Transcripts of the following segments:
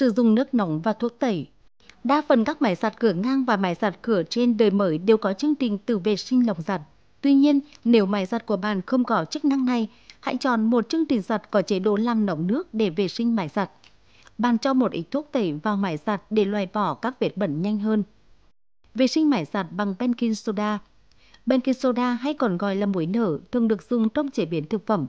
sử dụng nước nóng và thuốc tẩy. Đa phần các máy giặt cửa ngang và máy giặt cửa trên đời mới đều có chương trình tự vệ sinh lọc giặt. Tuy nhiên, nếu máy giặt của bạn không có chức năng này, hãy chọn một chương trình giặt có chế độ làm nóng nước để vệ sinh máy giặt. Bạn cho một ít thuốc tẩy vào máy giặt để loại bỏ các vết bẩn nhanh hơn. Vệ sinh máy giặt bằng baking soda. Baking soda hay còn gọi là muối nở thường được dùng trong chế biến thực phẩm.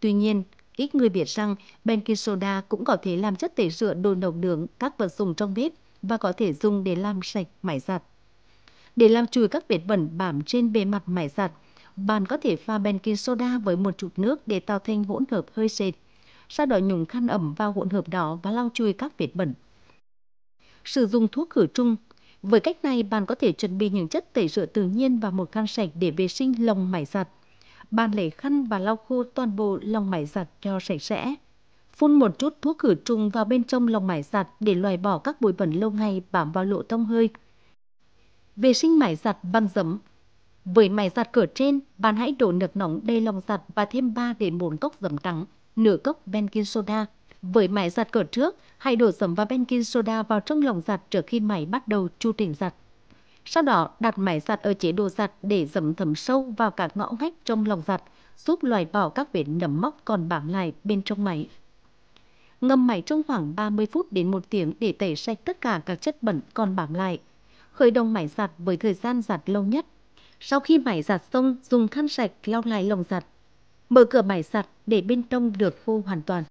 Tuy nhiên, Ít người biết rằng baking soda cũng có thể làm chất tẩy rửa đồ nấu nướng, các vật dụng trong bếp và có thể dùng để làm sạch máy giặt. Để làm chùi các vết bẩn bám trên bề mặt máy giặt, bạn có thể pha baking soda với một chút nước để tạo thành hỗn hợp hơi sệt. Sau đó nhúng khăn ẩm vào hỗn hợp đó và lau chùi các vết bẩn. Sử dụng thuốc khử trùng với cách này, bạn có thể chuẩn bị những chất tẩy rửa tự nhiên và một khăn sạch để vệ sinh lồng máy giặt. Bàn lấy khăn và lau khô toàn bộ lòng máy giặt cho sạch sẽ. Phun một chút thuốc khử trùng vào bên trong lòng máy giặt để loại bỏ các bụi bẩn lâu ngày bám vào lỗ thông hơi. Vệ sinh máy giặt bằng giấm Với máy giặt cửa trên, bạn hãy đổ nước nóng đầy lòng giặt và thêm 3 đến 4 cốc giấm trắng, nửa cốc baking soda. Với máy giặt cửa trước, hãy đổ giấm và baking soda vào trong lòng giặt trước khi máy bắt đầu chu trình giặt sau đó đặt máy giặt ở chế độ giặt để dấm thấm sâu vào các ngõ ngách trong lòng giặt, giúp loại bỏ các vết nấm mốc còn bám lại bên trong máy. Ngâm máy trong khoảng 30 phút đến 1 tiếng để tẩy sạch tất cả các chất bẩn còn bám lại. Khởi động máy giặt với thời gian giặt lâu nhất. Sau khi máy giặt xong, dùng khăn sạch lau lại lồng giặt. Mở cửa máy giặt để bên trong được khô hoàn toàn.